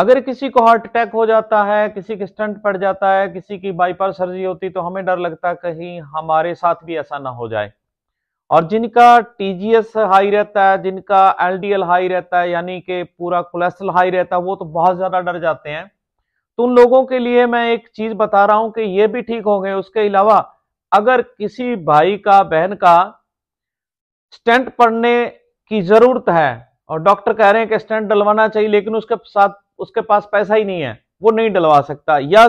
अगर किसी को हार्ट अटैक हो जाता है किसी के स्टंट पड़ जाता है किसी की बाईपास सर्जरी होती तो हमें डर लगता कहीं हमारे साथ भी ऐसा ना हो जाए और जिनका टीजीएस हाई रहता है जिनका एलडीएल हाई रहता है यानी कि पूरा कोलेस्ट्रॉल हाई रहता है वो तो बहुत ज़्यादा डर जाते हैं तो उन लोगों के लिए मैं एक चीज़ बता रहा हूं कि ये भी ठीक हो गए उसके अलावा अगर किसी भाई का बहन का स्टेंट पड़ने की ज़रूरत है और डॉक्टर कह रहे हैं कि स्टेंट डलवाना चाहिए लेकिन उसके साथ उसके पास पैसा ही नहीं है वो नहीं डलवा सकता या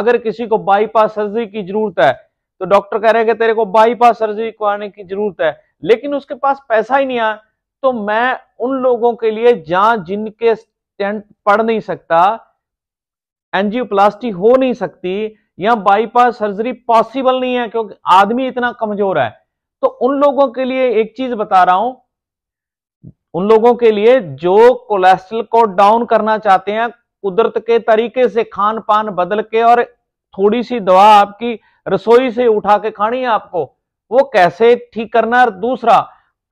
अगर किसी को बाईपास सर्जरी की जरूरत है तो डॉक्टर कह रहे हैं कि तेरे को बाईपास सर्जरी करवाने की जरूरत है लेकिन उसके पास पैसा ही नहीं आया तो मैं उन लोगों के लिए जहां जिनके स्टेंट पड़ नहीं सकता एंजियोप्लास्टी हो नहीं सकती या बाईपास सर्जरी पॉसिबल नहीं है क्योंकि आदमी इतना कमजोर है तो उन लोगों के लिए एक चीज बता रहा हूं उन लोगों के लिए जो कोलेस्ट्रल को डाउन करना चाहते हैं कुदरत के तरीके से खान पान बदल के और थोड़ी सी दवा आपकी रसोई से उठा के खानी है आपको वो कैसे ठीक करना है दूसरा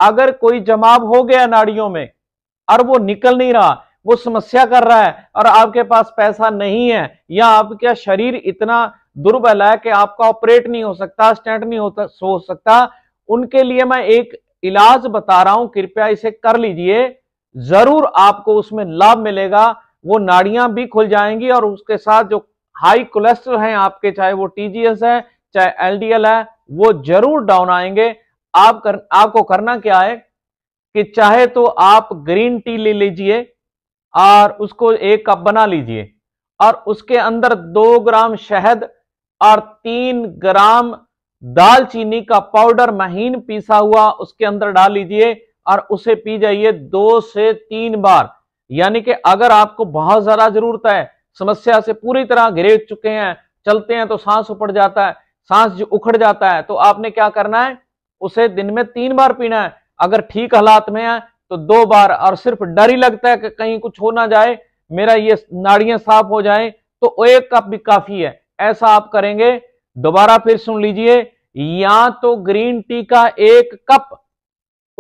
अगर कोई जमाव हो गया नाड़ियों में और वो निकल नहीं रहा वो समस्या कर रहा है और आपके पास पैसा नहीं है या आपका शरीर इतना दुर्बल है कि आपका ऑपरेट नहीं हो सकता स्टैंड नहीं हो सकता उनके लिए मैं एक इलाज बता रहा हूं कृपया इसे कर लीजिए जरूर आपको उसमें लाभ मिलेगा वो नाड़ियां भी खुल जाएंगी और उसके साथ जो हाई कोलेस्ट्रोल है आपके चाहे वो टीजीएस है चाहे एलडीएल है वो जरूर डाउन आएंगे आप कर, आपको करना क्या है कि चाहे तो आप ग्रीन टी ले लीजिए और उसको एक कप बना लीजिए और उसके अंदर दो ग्राम शहद और तीन ग्राम दालचीनी का पाउडर महीन पीसा हुआ उसके अंदर डाल लीजिए और उसे पी जाइए दो से तीन बार यानी कि अगर आपको बहुत ज्यादा जरूरत है समस्या से पूरी तरह घिरे चुके हैं चलते हैं तो सांस उपड़ जाता है सांस जो उखड़ जाता है तो आपने क्या करना है उसे दिन में तीन बार पीना है अगर ठीक हालात में है तो दो बार और सिर्फ डर ही लगता है कि कहीं कुछ हो ना जाए मेरा ये नाड़ियां साफ हो जाए तो एक कप भी काफी है ऐसा आप करेंगे दोबारा फिर सुन लीजिए या तो ग्रीन टी का एक कप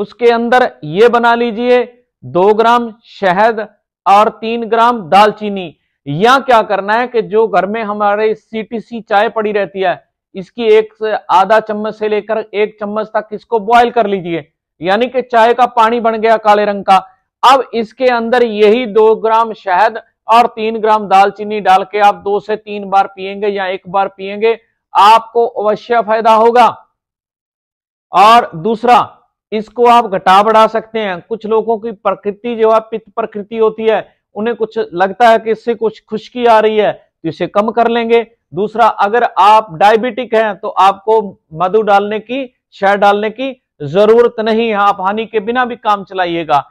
उसके अंदर यह बना लीजिए दो ग्राम शहद और तीन ग्राम दालचीनी या क्या करना है कि जो घर में हमारे सीटीसी चाय पड़ी रहती है इसकी एक से आधा चम्मच से लेकर एक चम्मच तक इसको बॉयल कर लीजिए यानी कि चाय का पानी बन गया काले रंग का अब इसके अंदर यही दो ग्राम शहद और तीन ग्राम दालचीनी डाल के आप दो से तीन बार पिएंगे या एक बार पिएंगे आपको अवश्य फायदा होगा और दूसरा इसको आप घटा बढ़ा सकते हैं कुछ लोगों की प्रकृति जो है पित्त प्रकृति होती है उन्हें कुछ लगता है कि इससे कुछ खुश्की आ रही है तो इसे कम कर लेंगे दूसरा अगर आप डायबिटिक हैं तो आपको मधु डालने की शहद डालने की जरूरत नहीं है आप हानि के बिना भी काम चलाइएगा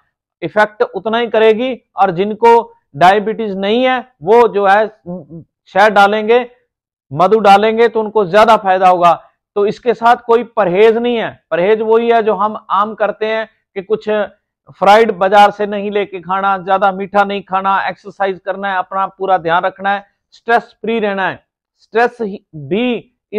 इफेक्ट उतना ही करेगी और जिनको डायबिटीज नहीं है वो जो है शहद डालेंगे मधु डालेंगे तो उनको ज्यादा फायदा होगा तो इसके साथ कोई परहेज नहीं है परहेज वही है जो हम आम करते हैं कि कुछ फ्राइड बाजार से नहीं लेके खाना ज्यादा मीठा नहीं खाना एक्सरसाइज करना है अपना पूरा ध्यान रखना है स्ट्रेस फ्री रहना है स्ट्रेस भी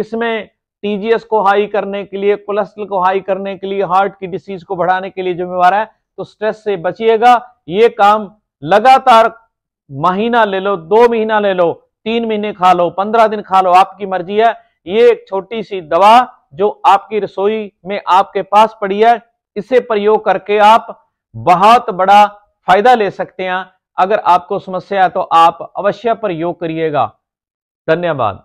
इसमें टीजीएस को हाई करने के लिए कोलेस्ट्रॉल को हाई करने के लिए हार्ट की डिसीज को बढ़ाने के लिए जिम्मेवार है तो स्ट्रेस से बचिएगा ये काम लगातार महीना ले लो दो महीना ले लो तीन महीने खा लो पंद्रह दिन खा लो आपकी मर्जी है ये एक छोटी सी दवा जो आपकी रसोई में आपके पास पड़ी है इसे प्रयोग करके आप बहुत बड़ा फायदा ले सकते हैं अगर आपको समस्या है तो आप अवश्य प्रयोग करिएगा धन्यवाद